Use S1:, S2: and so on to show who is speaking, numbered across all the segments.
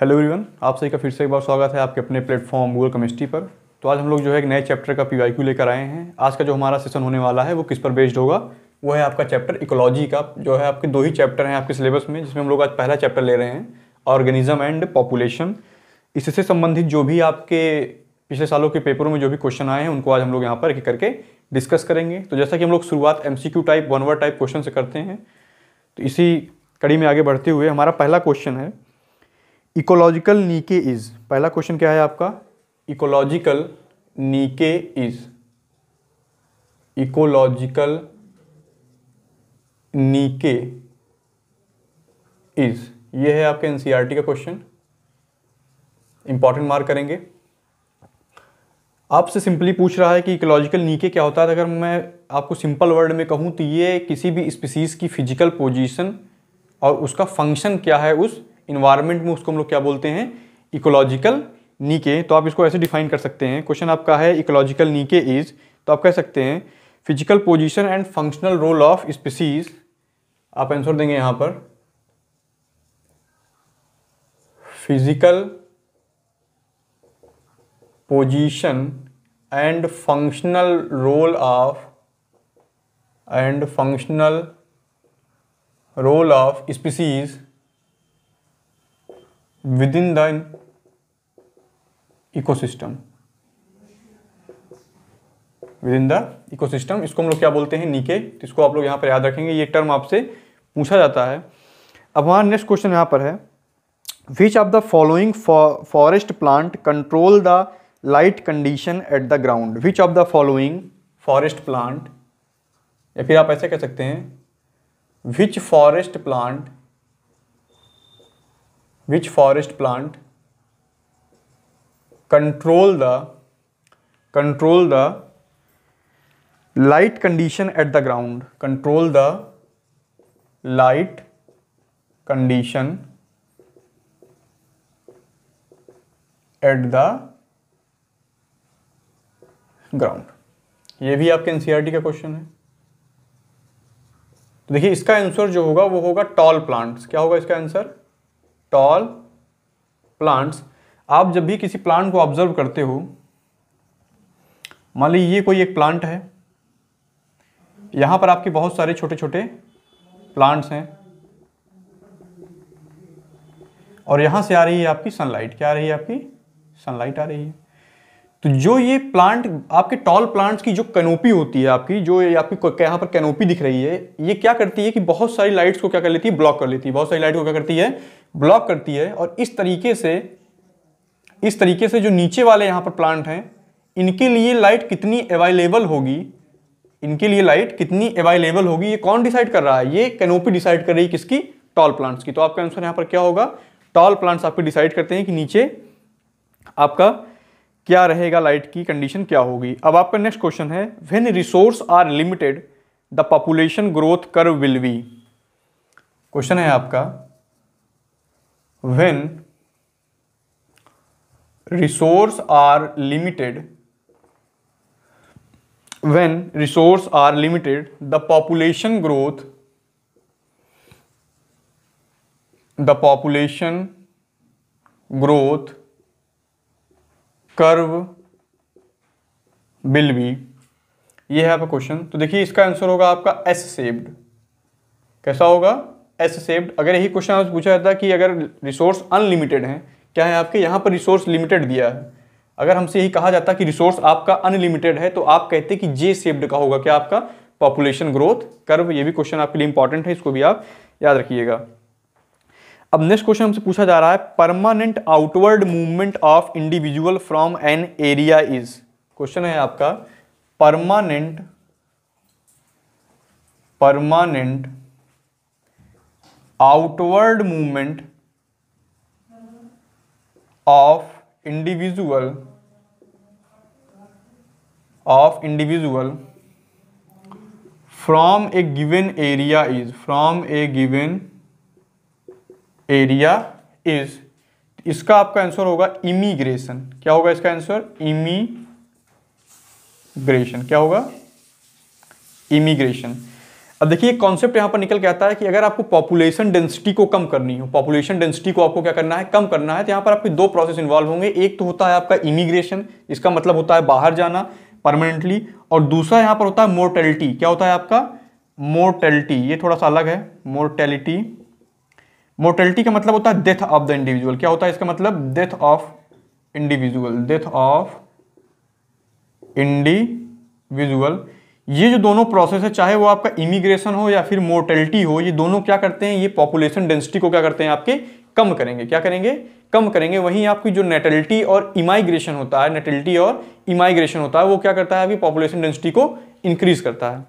S1: hello everyone आप सभी का फिर से एक बार स्वागत है आपके अपने प्लेटफॉर्म गूगल केमिस्ट्री पर तो आज हम लोग जो है एक नए चैप्टर का पी लेकर आए हैं आज का जो हमारा सेशन होने वाला है वो किस पर बेस्ड होगा वो है आपका चैप्टर इकोलॉजी का जो है आपके दो ही चैप्टर हैं आपके सिलेबस में जिसमें हम लोग आज पहला चैप्टर ले रहे हैं ऑर्गेनिज्म एंड पॉपुलेशन इससे संबंधित जो भी आपके पिछले सालों के पेपरों में जो भी क्वेश्चन आए हैं उनको आज हम लोग यहाँ पर एक करके डिस्कस करेंगे तो जैसा कि हम लोग शुरुआत M type one word type question से करते हैं तो इसी कड़ी में आगे बढ़ते हुए हमारा पहला क्वेश्चन है इकोलॉजिकल नीके इज पहला क्वेश्चन क्या है आपका इकोलॉजिकल नीके इज इकोलॉजिकल नीके इज ये है आपके एनसीईआरटी e का क्वेश्चन इंपॉर्टेंट मार्क करेंगे आपसे सिंपली पूछ रहा है कि इकोलॉजिकल नीके क्या होता है अगर मैं आपको सिंपल वर्ड में कहूँ तो ये किसी भी स्पीसीज़ की फिजिकल पोजीशन और उसका फंक्शन क्या है उस इन्वायरमेंट में उसको हम लोग क्या बोलते हैं इकोलॉजिकल नीके तो आप इसको ऐसे डिफाइन कर सकते हैं क्वेश्चन आपका है इकोलॉजिकल नीके इज तो आप कह सकते हैं physical position and functional role of species आप आंसर देंगे यहाँ पर physical position and functional role of and functional role of species within the ecosystem within the system इसको हम लोग क्या बोलते हैं नीके तो इसको आप लोग यहाँ पर याद रखेंगे ये टर्म आपसे पूछा जाता है अब हमारा नेक्स्ट क्वेश्चन यहाँ पर है which of the following forest plant control the light condition at the ground which of the following forest plant या फिर आप ऐसे कह सकते हैं which forest plant which forest plant control the control the light condition at the ground control the light condition at the ground ये भी आपके एनसीईआरटी का क्वेश्चन है तो देखिए इसका आंसर जो होगा वो होगा टॉल प्लांट्स क्या होगा इसका आंसर टॉल प्लांट्स आप जब भी किसी प्लांट को ऑब्जर्व करते हो मान लीजिए ये कोई एक प्लांट है यहां पर आपके बहुत सारे छोटे छोटे प्लांट्स हैं और यहां से आ रही है आपकी सनलाइट क्या आ रही है आपकी सनलाइट आ रही है तो जो ये प्लांट आपके टॉल प्लांट्स की जो कैनोपी होती है आपकी जो ये आपकी यहाँ पर कैनोपी दिख रही है ये क्या करती है कि बहुत सारी लाइट्स को क्या कर लेती है ब्लॉक कर लेती है बहुत सारी लाइट को क्या करती है ब्लॉक करती है और इस तरीके से इस तरीके से जो नीचे वाले यहाँ पर प्लांट हैं इनके लिए लाइट कितनी अवेलेबल होगी इनके लिए लाइट कितनी अवेलेबल होगी ये कौन डिसाइड कर रहा है ये कैनोपी डिसाइड कर रही है किसकी टॉल प्लांट्स की तो आपका आंसर यहाँ पर क्या होगा टॉल प्लांट्स आपके डिसाइड करते हैं कि नीचे आपका क्या रहेगा लाइट की कंडीशन क्या होगी अब आपका नेक्स्ट क्वेश्चन है when resource are limited the population growth curve will be question है आपका when resource are limited when resource are limited the population growth the population growth curve will be ये है आपका क्वेश्चन तो देखिए इसका answer होगा आपका एस सेव्ड कैसा होगा एस सेव्ड अगर यही क्वेश्चन आपसे पूछा जाता कि अगर रिसोर्स अनलिमिटेड है क्या है आपके यहाँ पर रिसोर्स लिमिटेड दिया है अगर हमसे यही कहा जाता कि रिसोर्स आपका अनलिमिटेड है तो आप कहते कि जे सेव्ड का होगा क्या आपका पॉपुलेशन ग्रोथ कर्व ये भी क्वेश्चन आपके लिए इंपॉर्टेंट है इसको भी आप याद रखिएगा अब नेक्स्ट क्वेश्चन हमसे पूछा जा रहा है permanent outward movement of individual from an area is question है आपका permanent permanent outward movement of individual of individual from a given area is from a given area is इसका आपका आंसर होगा इमिग्रेशन क्या होगा इसका आंसर इमीग्रेशन क्या होगा इमिग्रेशन अब देखिए एक कॉन्सेप्ट यहां पर निकल के आता है कि अगर आपको पॉपुलेशन डेंसिटी को कम करनी हो पॉपुलेशन डेंसिटी को आपको क्या करना है कम करना है तो यहां पर आपके दो प्रोसेस इन्वॉल्व होंगे एक तो होता है आपका इमिग्रेशन इसका मतलब होता है बाहर जाना परमानेंटली और दूसरा यहाँ पर होता है मोर्टेलिटी क्या होता है आपका मोर्टेलिटी ये थोड़ा सा अलग है मोर्टेलिटी मोर्टेलिटी का मतलब होता है डेथ ऑफ द इंडिविजुअल क्या होता है इसका मतलब death of individual death of individual ये जो दोनों प्रोसेस है चाहे वो आपका इमिग्रेशन हो या फिर मोर्टेलिटी हो ये दोनों क्या करते हैं ये पॉपुलेशन डेंसिटी को क्या करते हैं आपके कम करेंगे क्या करेंगे कम करेंगे वहीं आपकी जो नेटलिटी और इमाइग्रेशन होता है नेटलिटी और इमाइग्रेशन होता है वो क्या करता है अभी पॉपुलेशन डेंसिटी को इंक्रीज करता है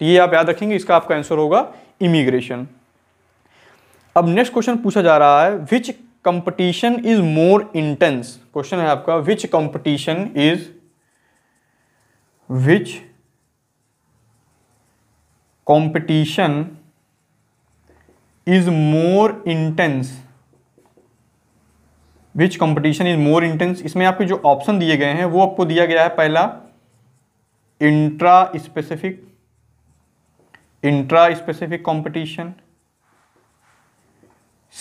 S1: तो ये आप याद रखेंगे इसका आपका आंसर होगा इमिग्रेशन अब नेक्स्ट क्वेश्चन पूछा जा रहा है which competition is more intense question है आपका which competition is which competition is more intense which competition is more intense इसमें आपके जो ऑप्शन दिए गए हैं वो आपको दिया गया है पहला intraspecific intraspecific competition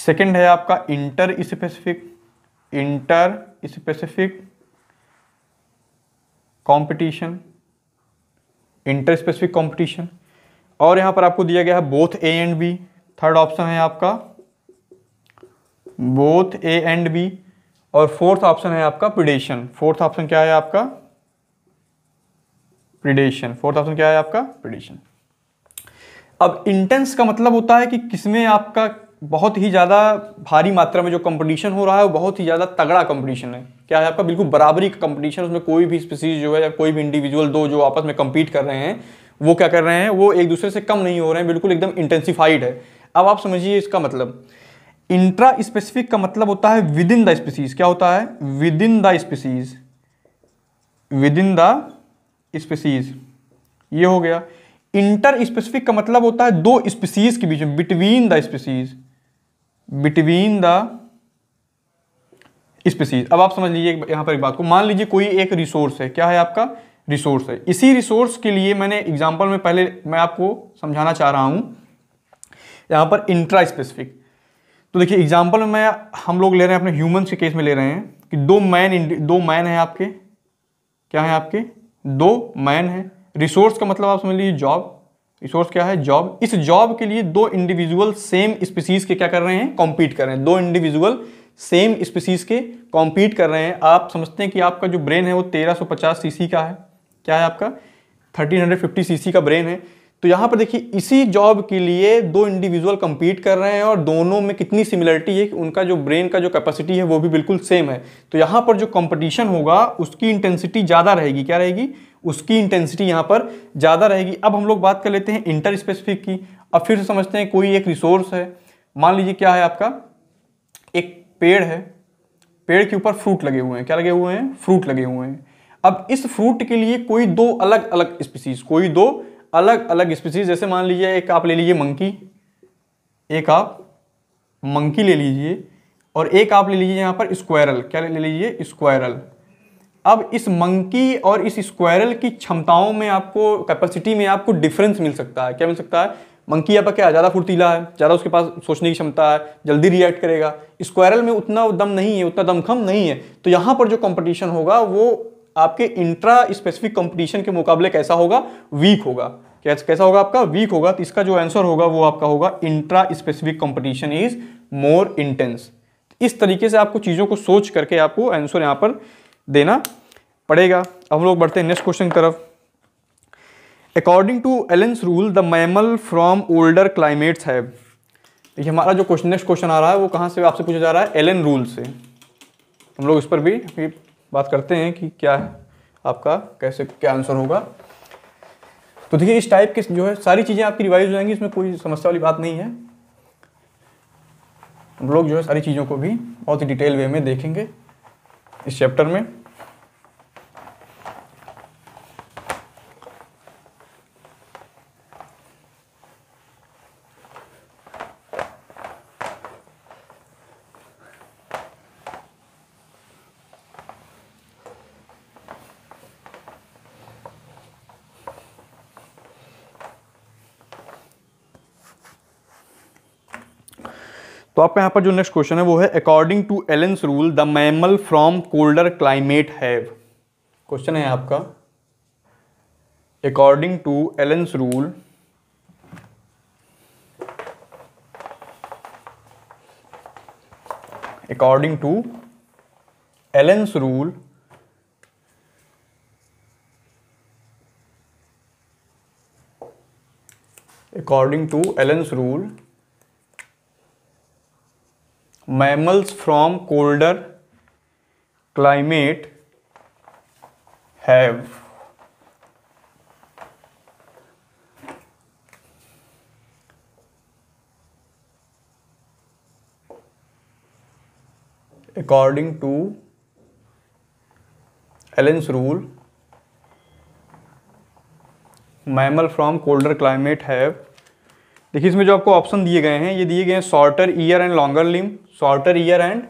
S1: second है आपका interspecific interspecific competition interspecific competition और यहां पर आपको दिया गया है both A and B third option है आपका बोथ ए एंड बी और फोर्थ ऑप्शन है आपका प्रिडेशन फोर्थ ऑप्शन क्या है आपका प्रिडेशन फोर्थ ऑप्शन क्या है आपका प्रिडेशन अब इंटेंस का मतलब होता है कि किसमें आपका बहुत ही ज़्यादा भारी मात्रा में जो कंपटीशन हो रहा है वो बहुत ही ज़्यादा तगड़ा कंपटीशन है क्या है आपका बिल्कुल बराबरी का कंपटीशन उसमें कोई भी स्पीसीज जो है या कोई भी इंडिविजुअल दो जो आपस में कम्पीट कर रहे हैं वो क्या कर रहे हैं वो एक दूसरे से कम नहीं हो रहे हैं बिल्कुल एकदम इंटेंसिफाइड है अब आप समझिए इसका मतलब इंट्रा स्पेसिफिक का मतलब होता है विद इन द स्पीसीज क्या होता है within the species within the species ये हो गया इंटर स्पेसिफिक का मतलब होता है दो स्पीसीज के बीच में between the species between the species अब आप समझ लीजिए यहाँ पर एक बात को मान लीजिए कोई एक रिसोर्स है क्या है आपका रिसोर्स है इसी रिसोर्स के लिए मैंने एग्जाम्पल में पहले मैं आपको समझाना चाह रहा हूँ यहाँ पर इंट्रा स्पेसिफिक तो देखिए एग्जाम्पल में मैं हम लोग ले रहे हैं अपने ह्यूमन्स के केस में ले रहे हैं कि दो मैन दो मैन हैं आपके क्या हैं आपके दो मैन हैं रिसोर्स का मतलब आप समझ लीजिए जॉब रिसोर्स क्या है जॉब इस जॉब के लिए दो इंडिविजुअल सेम स्पीसीज के क्या कर रहे हैं कॉम्पीट कर रहे हैं दो इंडिविजुअल सेम स्पीसीज के कॉम्पीट कर रहे हैं आप समझते हैं कि आपका जो ब्रेन है वो 1350 सीसी का है क्या है आपका 1350 सीसी का ब्रेन है तो यहाँ पर देखिए इसी जॉब के लिए दो इंडिविजुअल कम्पीट कर रहे हैं और दोनों में कितनी सिमिलरिटी है कि उनका जो ब्रेन का जो कैपेसिटी है वो भी बिल्कुल सेम है तो यहाँ पर जो कॉम्पिटिशन होगा उसकी इंटेंसिटी ज़्यादा रहेगी क्या रहेगी उसकी इंटेंसिटी यहाँ पर ज़्यादा रहेगी अब हम लोग बात कर लेते हैं इंटर स्पेसिफिक की अब फिर से समझते हैं कोई एक रिसोर्स है मान लीजिए क्या है आपका एक पेड़ है पेड़ के ऊपर फ्रूट लगे हुए हैं क्या लगे हुए हैं फ्रूट लगे हुए हैं अब इस फ्रूट के लिए कोई दो अलग अलग स्पीसीज कोई दो अलग अलग स्पीसीज जैसे मान लीजिए एक आप ले लीजिए मंकी एक आप मंकी ले लीजिए और एक आप ले लीजिए यहाँ पर स्क्वायरल क्या ले लीजिए स्क्वायरल अब इस मंकी और इस स्क्वायरल की क्षमताओं में आपको कैपेसिटी में आपको डिफरेंस मिल सकता है क्या मिल सकता है मंकी आपका क्या ज़्यादा फुर्तीला है ज़्यादा उसके पास सोचने की क्षमता है जल्दी रिएक्ट करेगा स्क्वायरल में उतना दम नहीं है उतना दमखम नहीं है तो यहाँ पर जो कंपटीशन होगा वो आपके इंट्रा स्पेसिफिक कंपटीशन के मुकाबले कैसा होगा वीक होगा कैसा कैसा होगा आपका वीक होगा तो इसका जो आंसर होगा वो आपका होगा intraspecific competition is more intense इस तरीके से आपको चीज़ों को सोच करके आपको आंसर यहाँ पर देना पड़ेगा अब हम लोग बढ़ते हैं नेक्स्ट क्वेश्चन की तरफ according to Allen's rule the mammal from colder climates है देखिए हमारा जो क्वेश्चन नेक्स्ट क्वेश्चन आ रहा है वो कहाँ से आपसे पूछा जा रहा है एलन रूल से हम लोग इस पर भी बात करते हैं कि क्या है आपका कैसे क्या आंसर होगा तो देखिए इस टाइप के जो है सारी चीज़ें आपकी रिवाइज हो जाएंगी इसमें कोई समस्या वाली बात नहीं है हम लोग जो है सारी चीज़ों को भी बहुत ही डिटेल वे में देखेंगे इस चैप्टर में तो आपका यहाँ पर जो नेक्स्ट क्वेश्चन है वो है according to Allen's rule the mammal from colder climate have question है आपका according to Allen's rule according to Allen's rule according to Allen's rule mammals from colder climate have according to Allen's rule mammal from colder climate have देखिए इसमें जो आपको option दिए गए हैं ये दिए गए हैं shorter ear and longer limb shorter ear and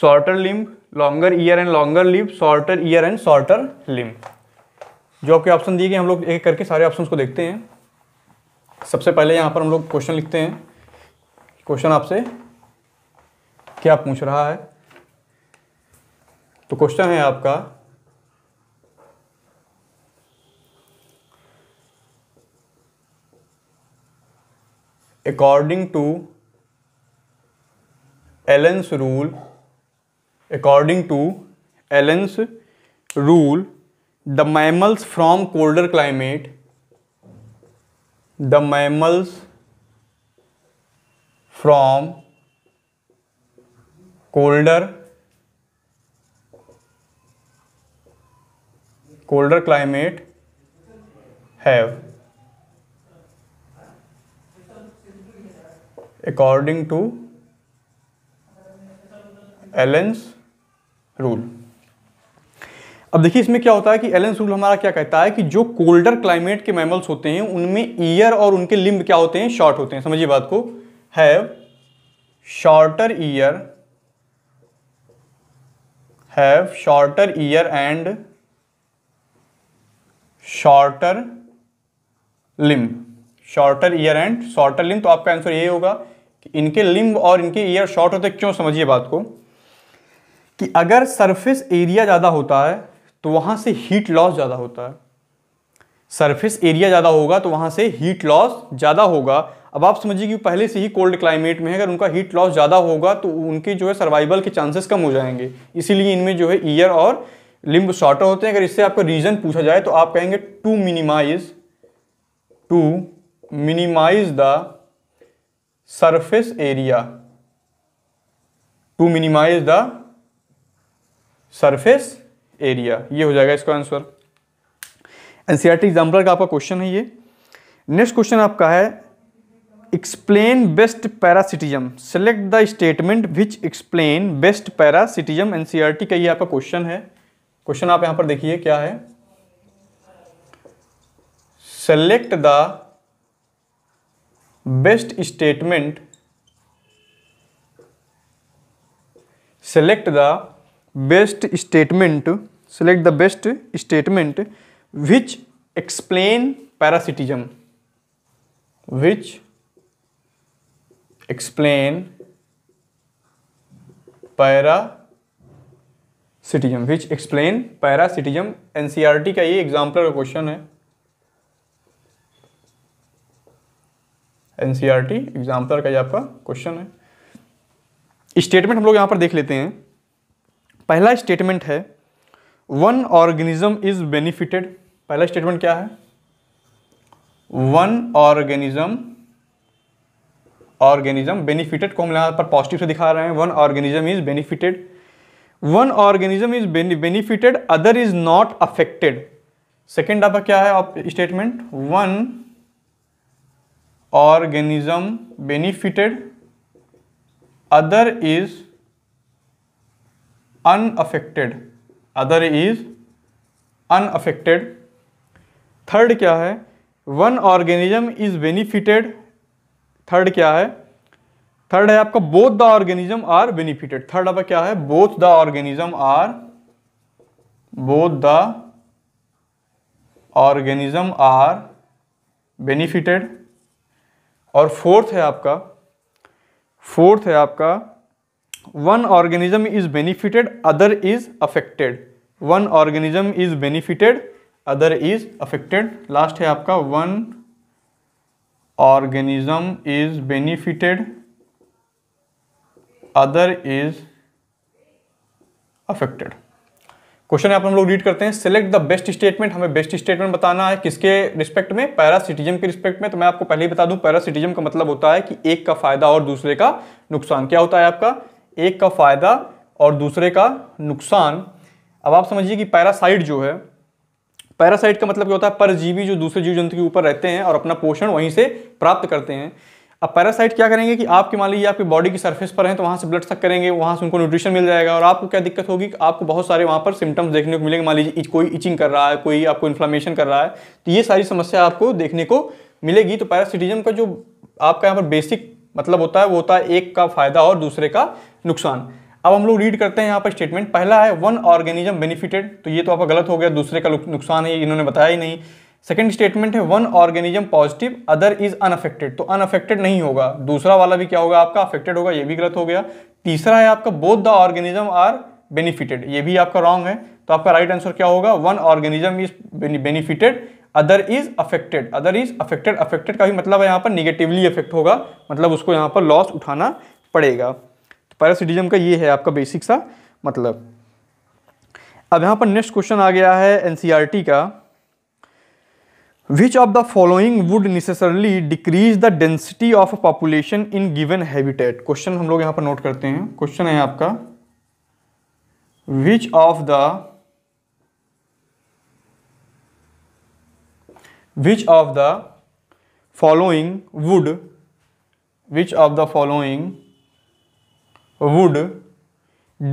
S1: shorter limb longer ear and longer limb shorter ear and shorter limb जो आपके ऑप्शन दिए गए हम लोग एक करके सारे ऑप्शन को देखते हैं सबसे पहले यहाँ पर हम लोग क्वेश्चन लिखते हैं क्वेश्चन आपसे क्या पूछ रहा है तो क्वेश्चन है आपका according to Allen's rule according to Allen's rule the mammals from colder climate the mammals from colder colder climate have according to Allen's rule अब देखिए इसमें क्या होता है कि एलेंस रूल हमारा क्या कहता है कि जो कोल्डर क्लाइमेट के मैमल्स होते हैं उनमें ईयर और उनके लिंब क्या होते हैं शॉर्ट होते हैं समझिए बात को have shorter ear have shorter ear and shorter limb shorter ear and shorter limb तो आपका आंसर ये होगा कि इनके लिम्ब और इनके ईयर शॉर्ट होते क्यों समझिए बात को कि अगर सरफेस एरिया ज़्यादा होता है तो वहाँ से हीट लॉस ज़्यादा होता है सरफेस एरिया ज़्यादा होगा तो वहाँ से हीट लॉस ज़्यादा होगा अब आप समझिए कि पहले से ही कोल्ड क्लाइमेट में है अगर उनका हीट लॉस ज़्यादा होगा तो उनके जो है सर्वाइवल के चांसेस कम हो जाएंगे इसीलिए इनमें जो है ईयर और लिम्ब शॉर्टर होते हैं अगर इससे आपका रीज़न पूछा जाए तो आप कहेंगे to minimize to minimize the surface area to minimize the surface area ये हो जाएगा इसका आंसर एनसीईआरटी एग्जाम्पल का आपका क्वेश्चन है ये नेक्स्ट क्वेश्चन आपका है explain best parasitism select the statement which explain best parasitism NCERT का ये आपका क्वेश्चन है क्वेश्चन आप यहां पर देखिए क्या है select the best statement select the best statement select the best statement which explain which explain para parasitism which explain parasitism NCERT का ये एग्जाम्पल का क्वेश्चन है एनसीईआरटी एग्जाम्पल e का ये आपका क्वेश्चन है स्टेटमेंट हम लोग यहां पर देख लेते हैं पहला स्टेटमेंट है वन ऑर्गेनिज्म इज बेनिफिटेड पहला स्टेटमेंट क्या है वन ऑर्गेनिज्म ऑर्गेनिज्म बेनिफिटेड को हम यहाँ पर पॉजिटिव से दिखा रहे हैं one organism is benefited one organism is benefited other is not affected second आपका क्या है statement one organism benefited other is unaffected other is unaffected third क्या है one organism is benefited third क्या है थर्ड है आपका both the organism are benefited third आपका क्या है both the organism are both the organism are benefited और फोर्थ है आपका फोर्थ है आपका one organism is benefited other is affected one organism is benefited other is affected last है आपका one organism is benefited other is affected question आप हम लोग रीड करते हैं सिलेक्ट द बेस्ट स्टेटमेंट हमें बेस्ट स्टेटमेंट बताना है किसके रिस्पेक्ट में पैरासिटिज्म के रिस्पेक्ट में तो मैं आपको पहले ही बता दूं पैरासिटिज्म का मतलब होता है कि एक का फायदा और दूसरे का नुकसान क्या होता है आपका एक का फ़ायदा और दूसरे का नुकसान अब आप समझिए कि पैरासाइट जो है पैरासाइट का मतलब क्या होता है परजीवी जो दूसरे जीव जंतु के ऊपर रहते हैं और अपना पोषण वहीं से प्राप्त करते हैं अब पैरासाइट क्या करेंगे कि आपके मान लीजिए आपकी बॉडी की सरफेस पर हैं तो वहाँ से ब्लड सक करेंगे वहाँ से उनको न्यूट्रिशन मिल जाएगा और आपको क्या दिक्कत होगी आपको बहुत सारे वहाँ पर सिम्टम्स देखने को मिलेंगे मान लीजिए कोई इचिंग कर रहा है कोई आपको इन्फ्लामेशन कर रहा है तो ये सारी समस्या आपको देखने को मिलेगी तो पैरासिटिज्म का जो आपका यहाँ पर बेसिक मतलब होता है वो होता है एक का फायदा और दूसरे का नुकसान अब हम लोग रीड करते हैं यहाँ पर स्टेटमेंट पहला है वन ऑर्गेनिज्म बेनिफिटेड तो ये तो आपका गलत हो गया दूसरे का नुकसान है इन्होंने बताया ही नहीं सेकेंड स्टेटमेंट है one organism positive other is unaffected तो अनअफेक्टेड नहीं होगा दूसरा वाला भी क्या होगा आपका अफेक्टेड होगा ये भी गलत हो गया तीसरा है आपका both the organism are benefited ये भी आपका रॉन्ग है तो आपका राइट right आंसर क्या होगा one organism is benefited other is affected other is affected affected का भी मतलब है यहाँ पर निगेटिवली अफेक्ट होगा मतलब उसको यहाँ पर लॉस उठाना पड़ेगा तो पैरासिटिज्म का ये है आपका बेसिक सा मतलब अब यहाँ पर नेक्स्ट क्वेश्चन आ गया है एन e का which of the following would necessarily decrease the density of population in given habitat question हम लोग यहाँ पर नोट करते हैं क्वेश्चन है आपका which of the which of the following would which of the following would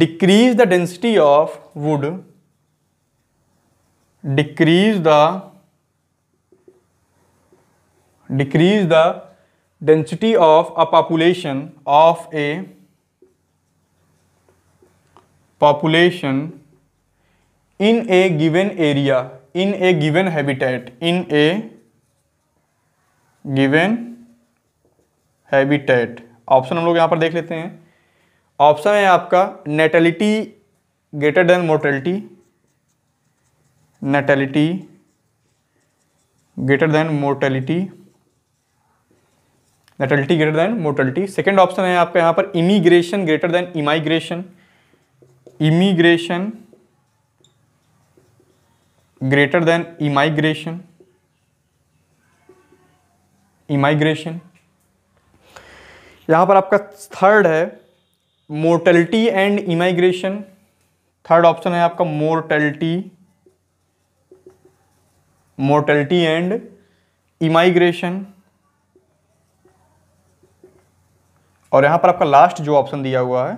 S1: decrease the density of wood decrease the decrease the density of a population of a population in a given area in a given habitat in a given habitat option हम लोग यहाँ पर देख लेते हैं option है आपका natality greater than mortality natality greater than mortality natality greater than mortality second option है आपका यहाँ पर immigration greater than emigration immigration greater than immigration emigration यहां पर आपका थर्ड है mortality and emigration third option है आपका मोर्टेलिटी मोर्टेलिटी एंड इमाइग्रेशन और यहां पर आपका लास्ट जो ऑप्शन दिया हुआ है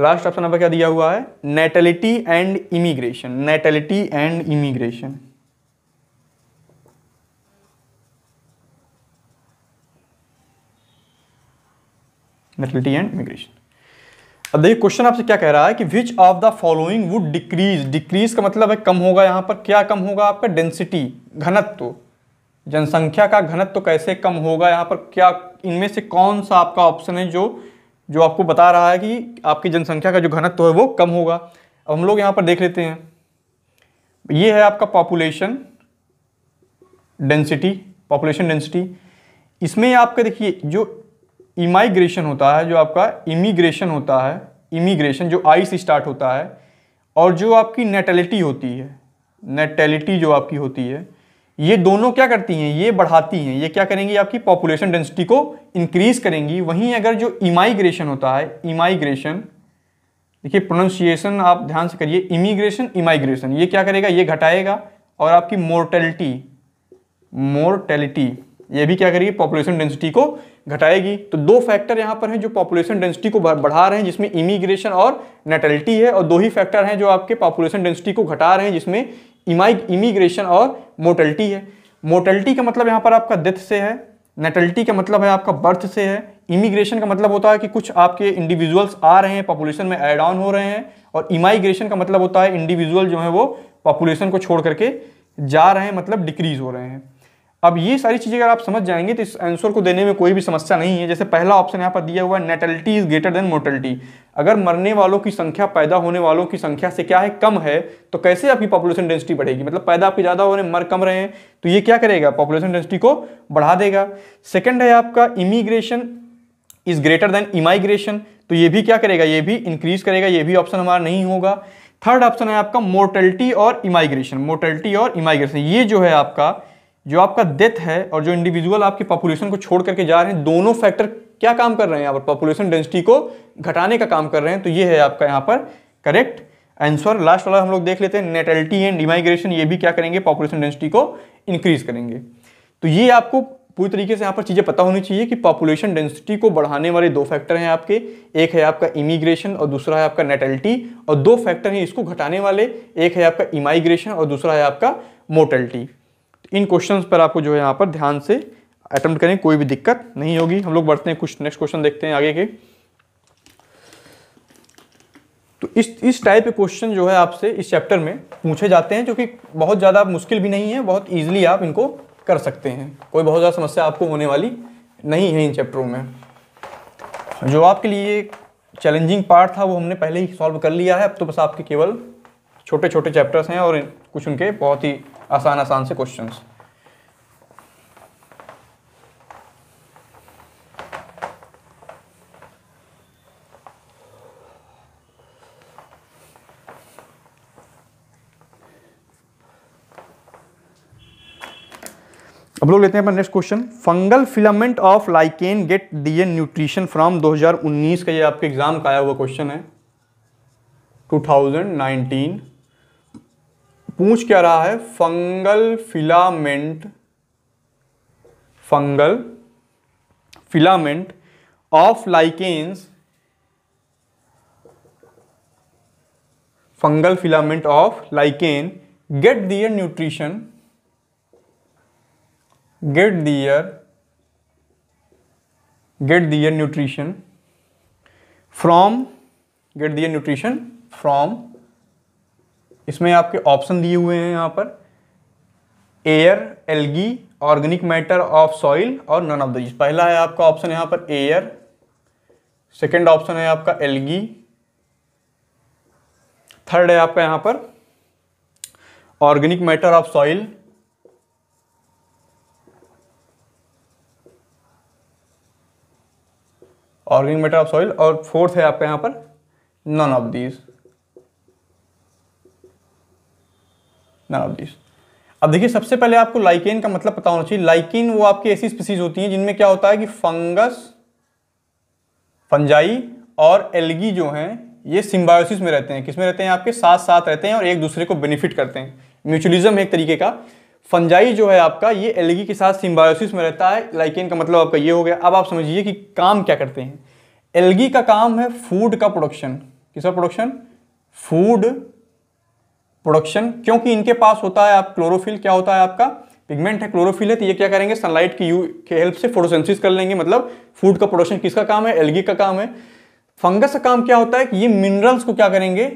S1: लास्ट ऑप्शन आपका क्या दिया हुआ है natality and immigration natality and immigration natality and immigration अब देखिए क्वेश्चन आपसे क्या कह रहा है कि which of the following would decrease decrease का मतलब है कम होगा यहां पर क्या कम होगा आपका डेंसिटी घनत्व जनसंख्या का घनत्व कैसे कम होगा यहां पर क्या इनमें से कौन सा आपका ऑप्शन है जो जो आपको बता रहा है कि आपकी जनसंख्या का जो घनत्व है वो कम होगा अब हम लोग यहाँ पर देख लेते हैं ये है आपका पॉपुलेशन डेंसिटी पॉपुलेशन डेंसिटी इसमें आपका देखिए जो इमाइग्रेशन होता है जो आपका इमिग्रेशन होता है इमिग्रेशन जो आई से स्टार्ट होता है और जो आपकी नेटेलिटी होती है नेटेलिटी जो आपकी होती है ये दोनों क्या करती हैं ये बढ़ाती हैं ये क्या करेंगी आपकी पॉपुलेशन डेंसिटी को इंक्रीज करेंगी वहीं अगर जो इमाइग्रेशन होता है इमाइग्रेशन देखिए प्रोनाउंसिएशन आप ध्यान से करिए इमिग्रेशन इमाइग्रेशन ये क्या करेगा ये घटाएगा और आपकी मोर्टेलिटी मोर्टेलिटी ये भी क्या करेगी पॉपुलेशन डेंसिटी को घटाएगी तो दो फैक्टर यहाँ पर हैं जो पॉपुलेशन डेंसिटी को बढ़ा रहे हैं जिसमें इमिग्रेशन और नेटेलिटी है और दो ही फैक्टर हैं जो आपके पॉपुलेशन डेंसिटी को घटा रहे हैं जिसमें इमिग्रेशन और मोटलिटी है मोटलिटी का मतलब यहाँ पर आपका डेथ से है नेटल्टी का मतलब है आपका बर्थ से है इमिग्रेशन का मतलब होता है कि कुछ आपके इंडिविजुअल्स आ रहे हैं पॉपुलेशन में एड ऑन हो रहे हैं और इमाइग्रेशन का मतलब होता है इंडिविजुअल जो है वो पॉपुलेशन को छोड़ करके जा रहे हैं मतलब डिक्रीज हो रहे हैं अब ये सारी चीज़ें अगर आप समझ जाएंगे तो इस आंसर को देने में कोई भी समस्या नहीं है जैसे पहला ऑप्शन यहाँ पर दिया हुआ है natality is greater than mortality अगर मरने वालों की संख्या पैदा होने वालों की संख्या से क्या है कम है तो कैसे आपकी पॉपुलेशन डेंसिटी बढ़ेगी मतलब पैदा आपके ज़्यादा हो रहे मर कम रहे हैं तो ये क्या करेगा पॉपुलेशन डेंसिटी को बढ़ा देगा सेकेंड है आपका immigration is greater than emigration तो ये भी क्या करेगा ये भी इंक्रीज करेगा ये भी ऑप्शन हमारा नहीं होगा थर्ड ऑप्शन है आपका मोर्टेलिटी और इमाइग्रेशन मोर्टेलिटी और इमाइग्रेशन ये जो है आपका जो आपका डेथ है और जो इंडिविजुअल आपकी पॉपुलेशन को छोड़ करके जा रहे हैं दोनों फैक्टर क्या काम कर रहे हैं यहाँ पर पॉपुलेशन डेंसिटी को घटाने का काम कर रहे हैं तो ये है आपका यहाँ पर करेक्ट आंसर लास्ट वाला हम लोग देख लेते हैं नेटेलिटी एंड इमाइग्रेशन ये भी क्या करेंगे पॉपुलेशन डेंसिटी को इंक्रीज करेंगे तो ये आपको पूरी तरीके से यहाँ पर चीज़ें पता होनी चाहिए कि पॉपुलेशन डेंसिटी को बढ़ाने वाले दो फैक्टर हैं आपके एक है आपका इमिग्रेशन और दूसरा है आपका नेटेलिटी और दो फैक्टर हैं इसको घटाने वाले एक है आपका इमाइग्रेशन और दूसरा है आपका मोटेलिटी इन क्वेश्चन पर आपको जो है यहाँ पर ध्यान से अटैम्प्ट करें कोई भी दिक्कत नहीं होगी हम लोग बढ़ते हैं कुछ नेक्स्ट क्वेश्चन देखते हैं आगे के तो इस इस टाइप के क्वेश्चन जो है आपसे इस चैप्टर में पूछे जाते हैं जो कि बहुत ज़्यादा मुश्किल भी नहीं है बहुत ईजिली आप इनको कर सकते हैं कोई बहुत ज़्यादा समस्या आपको होने वाली नहीं है इन चैप्टरों में जो आपके लिए चैलेंजिंग पार्ट था वो हमने पहले ही सॉल्व कर लिया है अब तो बस आपके केवल छोटे छोटे चैप्टर्स हैं और कुछ उनके बहुत ही आसान आसान से क्वेश्चन अब लोग लेते हैं अपना next question fungal filament of lichen get their nutrition from 2019 का ये आपके एग्जाम का आया हुआ क्वेश्चन है 2019 पूछ क्या रहा है fungal filament fungal filament of lichens fungal filament of lichen get their nutrition get their get their nutrition from get their nutrition from इसमें आपके ऑप्शन दिए हुए हैं यहाँ पर air algae organic matter of soil और नन ऑफ दीज पहला है आपका ऑप्शन यहाँ पर एयर सेकेंड ऑप्शन है आपका एल्गी थर्ड है आपका यहाँ पर organic matter of soil organic matter of soil और फोर्थ है आपका यहाँ पर none of these none of this अब देखिए सबसे पहले आपको लाइकेन का मतलब पता होना चाहिए लाइकेन वो आपकी ऐसी स्पीसीज होती हैं जिनमें क्या होता है कि फंगस फंजाई और एलगी जो हैं ये सिम्बायोसिस में रहते हैं किसमें रहते हैं आपके साथ साथ रहते हैं और एक दूसरे को बेनिफिट करते हैं म्यूचुअलिज्म एक तरीके का फंजाई जो है आपका ये एलगी के साथ सिम्बायोसिस में रहता है लाइकेन का मतलब आपका ये हो गया अब आप समझिए कि काम क्या करते हैं एलगी का काम है फूड का प्रोडक्शन किसका प्रोडक्शन फूड प्रोडक्शन क्योंकि इनके पास होता है आप क्लोरोफिल क्या होता है आपका पिगमेंट है क्लोरोफिल है तो ये क्या करेंगे सनलाइट की यू के हेल्प से फोटोसेंसिस कर लेंगे मतलब फूड का प्रोडक्शन किसका काम है एलगी का काम है फंगस का काम क्या होता है कि ये मिनरल्स को क्या करेंगे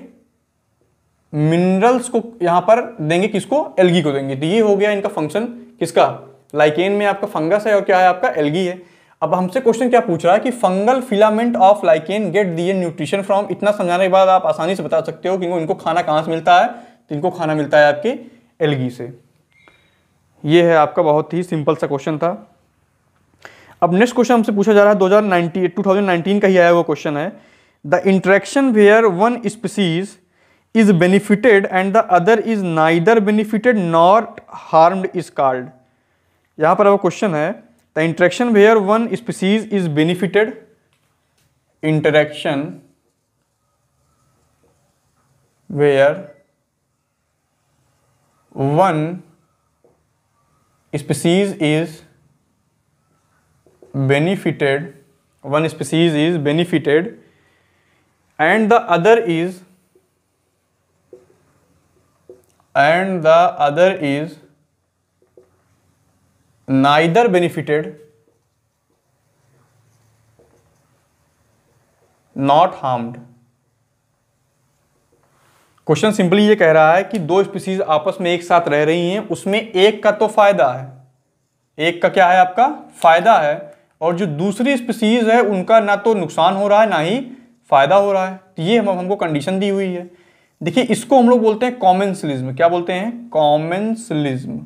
S1: मिनरल्स को यहां पर देंगे किसको एलगी को देंगे तो ये हो गया इनका फंक्शन किसका लाइकेन में आपका फंगस है और क्या है आपका एलगी है अब हमसे क्वेश्चन क्या पूछ रहा है कि fungal filament of lichen get their nutrition from इतना समझाने के बाद आप आसानी से बता सकते हो कि इनको खाना कहाँ से मिलता है तो इनको खाना मिलता है आपके एलगी से ये है आपका बहुत ही सिंपल सा क्वेश्चन था अब नेक्स्ट क्वेश्चन हमसे पूछा जा रहा है 2019 2019 का ही आया हुआ क्वेश्चन है the interaction where one species is benefited and the other is neither benefited not harmed is called यहां पर अब क्वेश्चन है the interaction where one species is benefited interaction where one species is benefited one species is benefited and the other is and the other is neither benefited not harmed question simply ये कह रहा है कि दो species आपस में एक साथ रह रही हैं उसमें एक का तो फायदा है एक का क्या है आपका फायदा है और जो दूसरी स्पीसीज है उनका ना तो नुकसान हो रहा है ना ही फायदा हो रहा है तो ये हम हमको कंडीशन दी हुई है देखिए इसको हम लोग बोलते हैं कॉमेंसलिज्म क्या बोलते हैं कॉमेंसलिज्म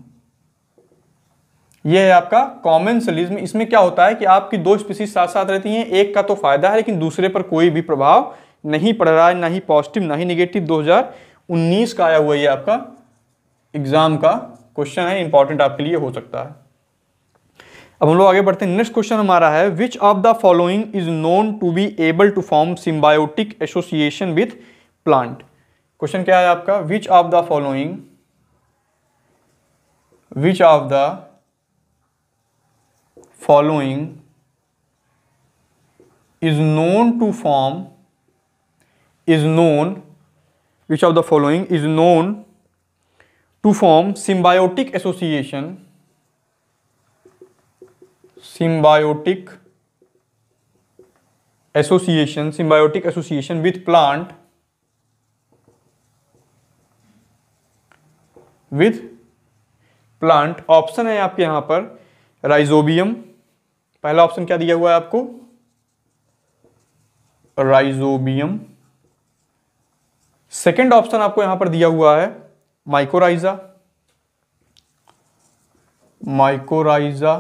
S1: ये है आपका कॉमेंसलिज्म इसमें क्या होता है कि आपकी दो स्पीसीज साथ साथ रहती हैं एक का तो फायदा है लेकिन दूसरे पर कोई भी प्रभाव नहीं पढ़ रहा है ना ही पॉजिटिव ना ही निगेटिव 2019 का आया हुआ ये आपका एग्ज़ाम का क्वेश्चन है इंपॉर्टेंट आपके लिए हो सकता है अब हम लोग आगे बढ़ते हैं नेक्स्ट क्वेश्चन हमारा है which of the following is known to be able to form symbiotic association with plant question क्या है आपका which of the following which of the following is known to form is known which of the following is known to form symbiotic association symbiotic association symbiotic association with plant with plant option है आपके यहाँ पर rhizobium पहला option क्या दिया हुआ है आपको राइजोबियम सेकेंड ऑप्शन आपको यहां पर दिया हुआ है माइकोराइजा माइकोराइजा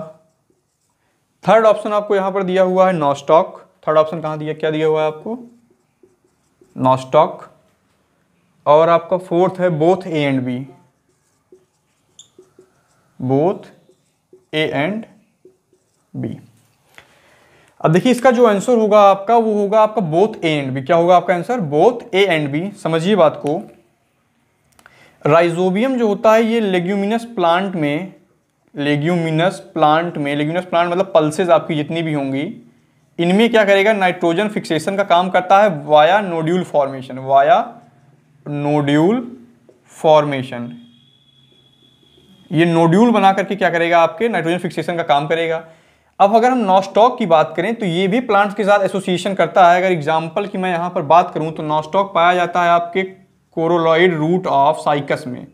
S1: थर्ड ऑप्शन आपको यहां पर दिया हुआ है नॉस्टॉक थर्ड ऑप्शन कहां दिया क्या दिया हुआ है आपको नॉस्टॉक और आपका फोर्थ है both A and B both A and B अब देखिए इसका जो आंसर होगा आपका वो होगा आपका बोथ ए एंड बी क्या होगा आपका answer both A and B समझिए बात को राइजोबियम जो होता है ये लेग्यूमिनस प्लांट में लेग्यूमिनस प्लांट में लेग्यूमिनस प्लांट मतलब पल्सेज आपकी जितनी भी होंगी इनमें क्या करेगा नाइट्रोजन फिक्सेशन का काम करता है via nodule formation via nodule formation ये नोड्यूल बना करके क्या करेगा आपके नाइट्रोजन फिक्सेशन का काम करेगा अब अगर हम नॉस्टॉक की बात करें तो ये भी प्लांट्स के साथ एसोसिएशन करता है अगर एग्जाम्पल की मैं यहाँ पर बात करूँ तो नॉस्टॉक पाया जाता है आपके कोरोलॉइड रूट ऑफ साइकस में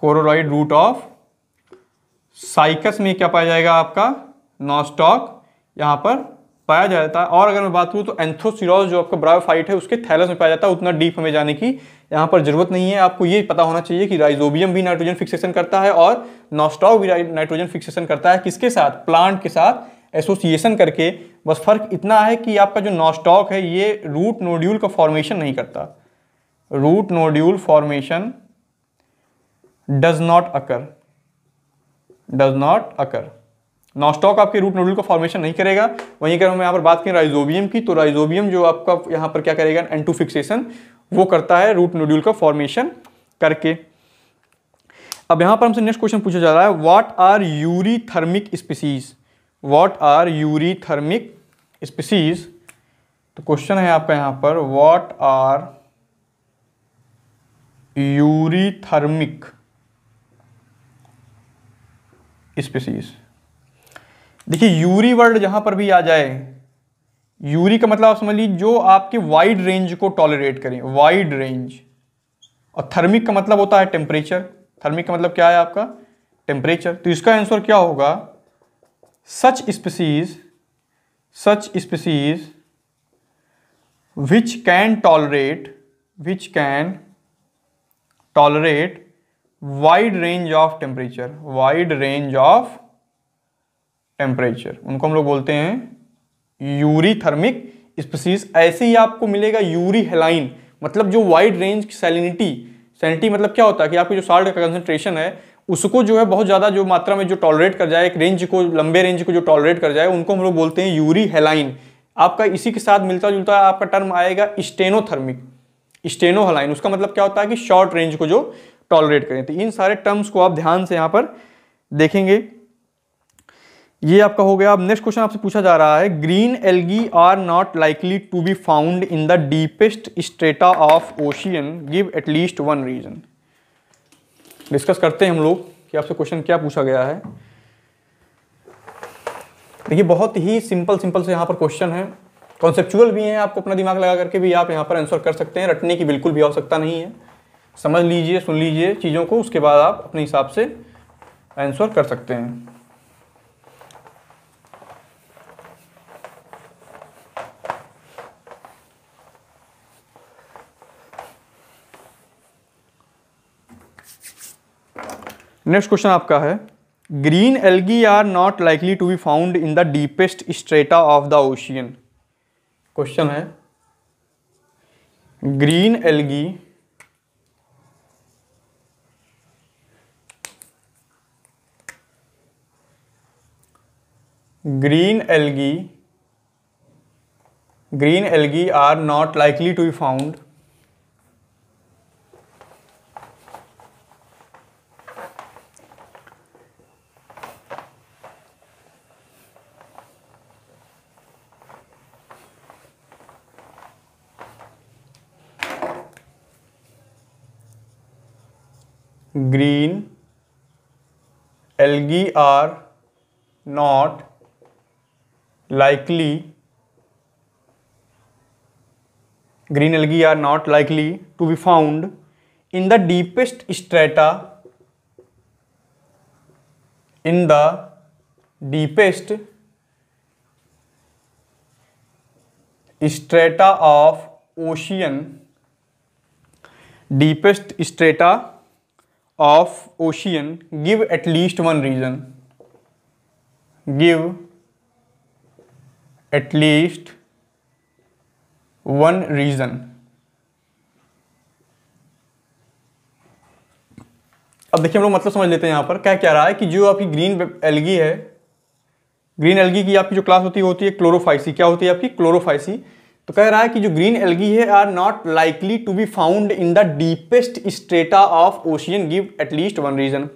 S1: कोरोलॉइड रूट ऑफ साइकस में क्या पाया जाएगा आपका नॉस्टॉक यहाँ पर पाया जाता है और अगर मैं बात करूँ तो एंथ्रोसिरोज जो आपका ब्रायोफाइट है उसके थैलस में पाया जाता है उतना डीप हमें जाने की यहाँ पर जरूरत नहीं है आपको ये पता होना चाहिए कि राइजोबियम भी नाइट्रोजन फिक्सेशन करता है और नॉस्टॉक भी नाइट्रोजन फिक्सेशन करता है किसके साथ प्लांट के साथ एसोसिएशन करके बस फर्क इतना है कि आपका जो नॉस्टॉक है ये रूट नोड्यूल का फॉर्मेशन नहीं करता root nodule formation does not occur does not occur Nostoc आपके रूट नोड्यूल का फॉर्मेशन नहीं करेगा वहीं अगर हम यहाँ पर बात करें राइजोबियम की तो राइजोबियम जो आपका यहाँ पर क्या करेगा एंटू फिक्सेशन वो करता है रूट नोड्यूल का फॉर्मेशन करके अब यहां पर हमसे नेक्स्ट क्वेश्चन पूछा जा रहा है what are eurythermic species what are eurythermic species तो क्वेश्चन है आपका यहां पर what are eurythermic species देखिए यूरी वर्ड जहां पर भी आ जाए यूरी का मतलब आप समझ लीजिए जो आपके वाइड रेंज को टॉलरेट करें वाइड रेंज और थर्मिक का मतलब होता है टेम्परेचर थर्मिक का मतलब क्या है आपका टेम्परेचर तो इसका आंसर क्या होगा such species such species which can tolerate which can tolerate wide range of temperature wide range of temperature उनको हम लोग बोलते हैं यूरीथर्मिक स्पीसीज ऐसे ही आपको मिलेगा यूरी हेलाइन मतलब जो वाइड रेंज की सैलिनिटी सैलिनिटी मतलब क्या होता है कि आपकी जो साल्ट का कंसनट्रेशन है उसको जो है बहुत ज़्यादा जो मात्रा में जो टॉलरेट कर जाए एक रेंज को लंबे रेंज को जो टॉलरेट कर जाए उनको हम लोग बोलते हैं यूरी हेलाइन आपका इसी के साथ मिलता जुलता आपका टर्म आएगा स्टेनोथर्मिक स्टेनो हेलाइन उसका मतलब क्या होता है कि शॉर्ट रेंज को जो टॉलरेट करें तो इन सारे टर्म्स को आप ध्यान से यहाँ पर देखेंगे ये आपका हो गया अब नेक्स्ट क्वेश्चन आपसे पूछा जा रहा है green algae are not likely to be found in the deepest strata of ocean give at least one reason discuss करते हैं हम लोग कि आपसे क्वेश्चन क्या पूछा गया है देखिए बहुत ही सिंपल सिंपल से यहाँ पर क्वेश्चन है कॉन्सेप्चुअल भी हैं आपको अपना दिमाग लगा करके भी आप यहाँ पर आंसर कर सकते हैं रटने की बिल्कुल भी आवश्यकता नहीं है समझ लीजिए सुन लीजिए चीज़ों को उसके बाद आप अपने हिसाब से आंसर कर सकते हैं नेक्स्ट क्वेश्चन आपका है green algae are not likely to be found in the deepest strata of the ocean question है green algae green algae green algae are not likely to be found green algae are not likely green algae are not likely to be found in the deepest strata in the deepest strata of ocean deepest strata of ocean give at least one reason give at least one reason अब देखिए हम लोग मतलब समझ लेते हैं यहाँ पर क्या क्या रहा है कि जो आपकी ग्रीन एलगी है ग्रीन एलगी की आपकी जो क्लास होती है होती है क्लोरोफाइसी क्या होती है आपकी क्लोरोफाइसी तो कह रहा है कि जो ग्रीन एलगी है are not likely to be found in the deepest strata of ocean give at least one reason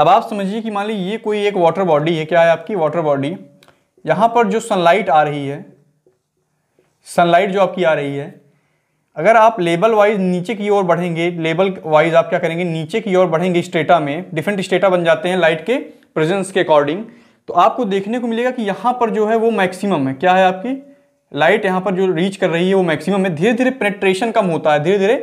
S1: अब आप समझिए कि मान लीजिए ये कोई एक वाटर बॉडी है क्या है आपकी वाटर बॉडी यहाँ पर जो सनलाइट आ रही है सनलाइट जो आपकी आ रही है अगर आप लेबल वाइज नीचे की ओर बढ़ेंगे लेबल वाइज आप क्या करेंगे नीचे की ओर बढ़ेंगे स्टेटा में डिफरेंट स्टेटा बन जाते हैं लाइट के प्रेजेंस के अकॉर्डिंग तो आपको देखने को मिलेगा कि यहाँ पर जो है वो मैक्सिमम है क्या है आपकी लाइट यहाँ पर जो रीच कर रही है वो मैक्सिमम है धीरे धीरे पेनेट्रेशन कम होता है धीरे धीरे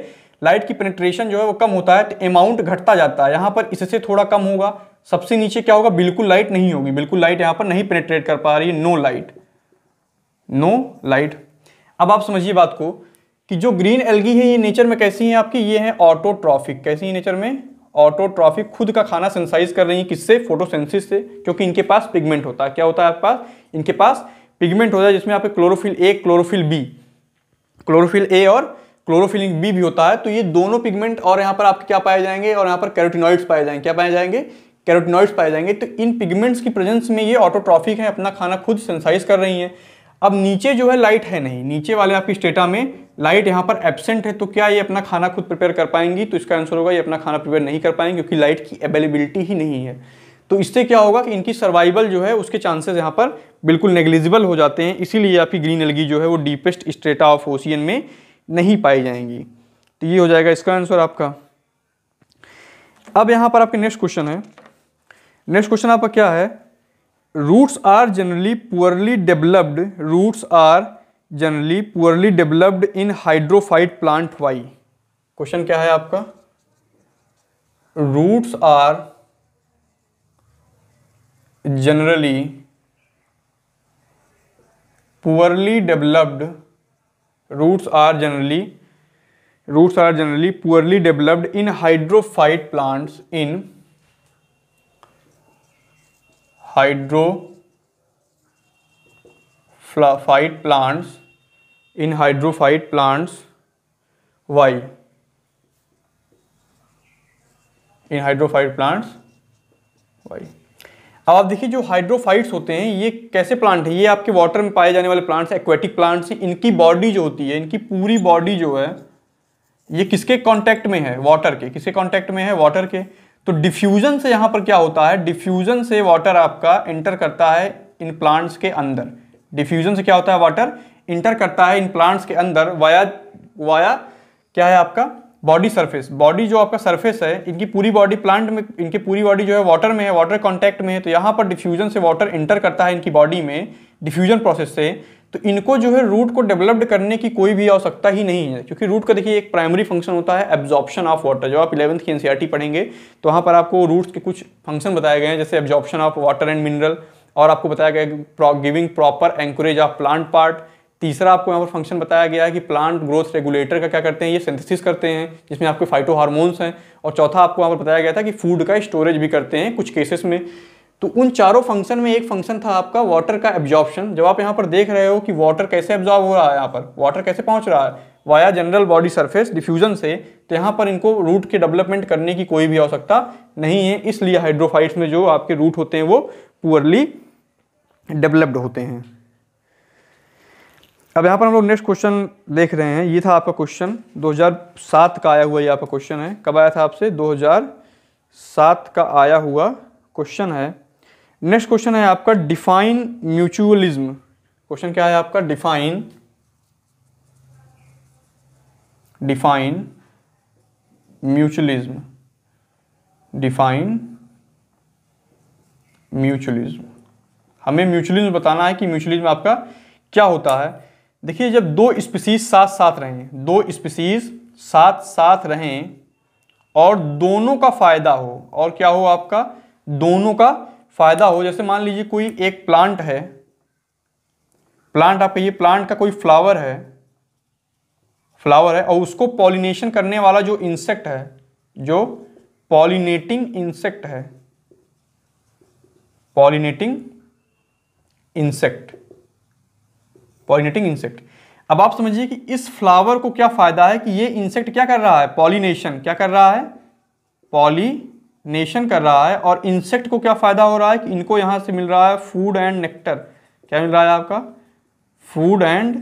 S1: लाइट की पेनेट्रेशन जो है वो कम होता है तो अमाउंट घटता जाता है यहाँ पर इससे थोड़ा कम होगा सबसे नीचे क्या होगा बिल्कुल लाइट नहीं होगी बिल्कुल लाइट यहाँ पर नहीं पेनेट्रेट कर पा रही नो लाइट नो लाइट अब आप समझिए बात को कि जो ग्रीन एलगी है ये नेचर में कैसी है आपकी ये है ऑटोट्रॉफिक कैसी है नेचर में ऑटोट्रॉफिक खुद का खाना सेंसाइज कर रही है किससे फोटोसेंसिस से क्योंकि इनके पास पिगमेंट होता है क्या होता है आपके पास इनके पास पिगमेंट होता है जिसमें यहाँ पे chlorophyll A chlorophyll B chlorophyll A और क्लोरोफिलिंग बी भी होता है तो ये दोनों पिगमेंट और यहाँ पर आपके क्या पाए जाएंगे और यहाँ पर कैरोटिनॉइड्स पाए जाएंगे क्या पाए जाएंगे कैरोटिनॉइड्स पाए जाएंगे तो इन पिगमेंट्स की प्रेजेंस में ये ऑटोट्रॉफिक है अपना खाना खुद सेंसाइज कर रही हैं अब नीचे जो है लाइट है नहीं नीचे वाले आपकी स्टेटा में लाइट यहाँ पर एबसेंट है तो क्या ये अपना खाना खुद प्रिपेयर कर पाएंगी तो इसका आंसर होगा ये अपना खाना प्रिपेयर नहीं कर पाएंगे क्योंकि लाइट की अवेलेबिलिटी ही नहीं है तो इससे क्या होगा कि इनकी सर्वाइवल जो है उसके चांसेस यहाँ पर बिल्कुल नेग्लिजिबल हो जाते हैं इसीलिए आपकी ग्रीन एलगी जो है वो डीपेस्ट स्ट्रेटा ऑफ ओशियन में नहीं पाई जाएंगी तो ये हो जाएगा इसका आंसर आपका अब यहाँ पर आपके नेक्स्ट क्वेश्चन है नेक्स्ट क्वेश्चन आपका क्या है roots are generally poorly developed roots are generally poorly developed in hydrophyte plant why question क्या है आपका roots are generally poorly developed roots are generally roots are generally poorly developed in hydrophyte plants in hydrophyte plants in hydrophyte plants why in hydrophyte plants why अब आप देखिए जो hydrophytes होते हैं ये कैसे प्लांट है ये आपके वाटर में पाए जाने वाले प्लांट्स एक्वेटिक प्लांट्स हैं इनकी बॉडी जो होती है इनकी पूरी बॉडी जो है ये किसके कांटेक्ट में है वाटर के किसके कांटेक्ट में है वाटर के तो डिफ्यूजन से यहाँ पर क्या होता है डिफ्यूजन से वाटर आपका इंटर करता है इन प्लांट्स के अंदर डिफ्यूजन से क्या होता है वाटर इंटर करता है इन प्लांट्स के अंदर वाया वाया क्या है आपका बॉडी सरफेस बॉडी जो आपका सरफेस है इनकी पूरी बॉडी प्लांट में इनकी पूरी बॉडी जो है वाटर में है वाटर कॉन्टैक्ट में है तो यहाँ पर डिफ्यूजन से वाटर इंटर करता है इनकी बॉडी में डिफ्यूजन प्रोसेस से तो इनको जो है रूट को डेवलप्ड करने की कोई भी आवश्यकता ही नहीं है क्योंकि रूट का देखिए एक प्राइमरी फंक्शन होता है एब्जॉर्प्शन ऑफ वाटर जब आप इलेवंथ की एनसीईआरटी e पढ़ेंगे तो वहाँ पर आपको रूट्स के कुछ फंक्शन बताए गए हैं जैसे absorption of water and mineral और आपको बताया गया giving proper anchorage of plant part तीसरा आपको यहाँ पर फंक्शन बताया गया है कि प्लांट ग्रोथ रेगुलेटर का क्या करते हैं ये सिंथेसिस करते हैं जिसमें आपके फाइटो हारमोन्स हैं और चौथा आपको यहाँ पर बताया गया था कि फूड का स्टोरेज भी करते हैं कुछ केसेस में तो उन चारों फंक्शन में एक फंक्शन था आपका वाटर का एब्जॉर्प्शन जब आप यहाँ पर देख रहे हो कि वाटर कैसे एब्जॉर्ब हो रहा है यहाँ पर वाटर कैसे पहुँच रहा है via general body surface diffusion से तो यहाँ पर इनको रूट के डेवलपमेंट करने की कोई भी आवश्यकता नहीं है इसलिए हाइड्रोफाइट्स में जो आपके रूट होते हैं वो पुअरली डेवलप्ड होते हैं अब यहाँ पर हम लोग नेक्स्ट क्वेश्चन देख रहे हैं ये था आपका क्वेश्चन 2007 का आया हुआ ये आपका क्वेश्चन है कब आया था आपसे 2007 का आया हुआ क्वेश्चन है नेक्स्ट क्वेश्चन है आपका डिफाइन म्यूचुअलिज्म क्वेश्चन क्या है आपका define define mutualism define mutualism हमें म्यूचुअलिज्म बताना है कि म्यूचुअलिज्म आपका क्या होता है देखिए जब दो स्पीसीज साथ साथ रहें दो स्पीसीज साथ साथ रहें और दोनों का फायदा हो और क्या हो आपका दोनों का फायदा हो जैसे मान लीजिए कोई एक प्लांट है प्लांट आप ये प्लांट का कोई फ्लावर है फ्लावर है और उसको पॉलिनेशन करने वाला जो इंसेक्ट है जो पॉलिनेटिंग इंसेक्ट है पॉलिनेटिंग इंसेक्ट पॉलिनेटिंग इंसेक्ट अब आप समझिए कि इस फ्लावर को क्या फ़ायदा है कि ये इंसेक्ट क्या कर रहा है पॉलिनेशन क्या कर रहा है पॉलिनेशन कर रहा है और इंसेक्ट को क्या फ़ायदा हो रहा है कि इनको यहां से मिल रहा है फूड एंड नेक्टर क्या मिल रहा है आपका फूड एंड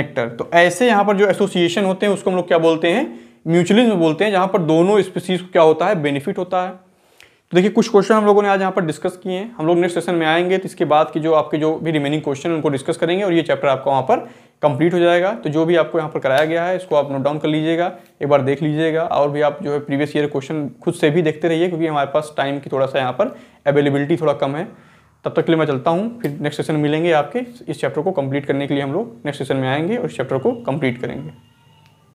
S1: नेक्टर तो ऐसे यहां पर जो एसोसिएशन होते हैं उसको हम लोग क्या बोलते हैं म्यूचुअलिज्म बोलते हैं जहां पर दोनों स्पीसीज को क्या होता है बेनिफिट होता है तो देखिए कुछ क्वेश्चन हम लोगों ने आज यहाँ पर डिस्कस किए हैं हम लोग नेक्स्ट सेशन में आएंगे तो इसके बाद की जो आपके जो भी रिमेनिंग क्वेश्चन उनको डिस्कस करेंगे और ये चैप्टर आपका वहाँ पर कंप्लीट हो जाएगा तो जो भी आपको यहाँ पर कराया गया है इसको आप नोट डाउन कर लीजिएगा एक बार देख लीजिएगा और भी आप जो है प्रीवियस ईयर क्वेश्चन खुद से भी देखते रहिए क्योंकि हमारे पास टाइम की थोड़ा सा यहाँ पर अवेलेबिलिटी थोड़ा कम है तब तक के लिए मैं चलता हूँ फिर नेक्स्ट सेशन मिलेंगे आपके इस चैप्टर को कंप्लीट करने के लिए हम लोग नेक्स्ट सेशन में आएंगे और इस चैप्टर को कंप्लीट करेंगे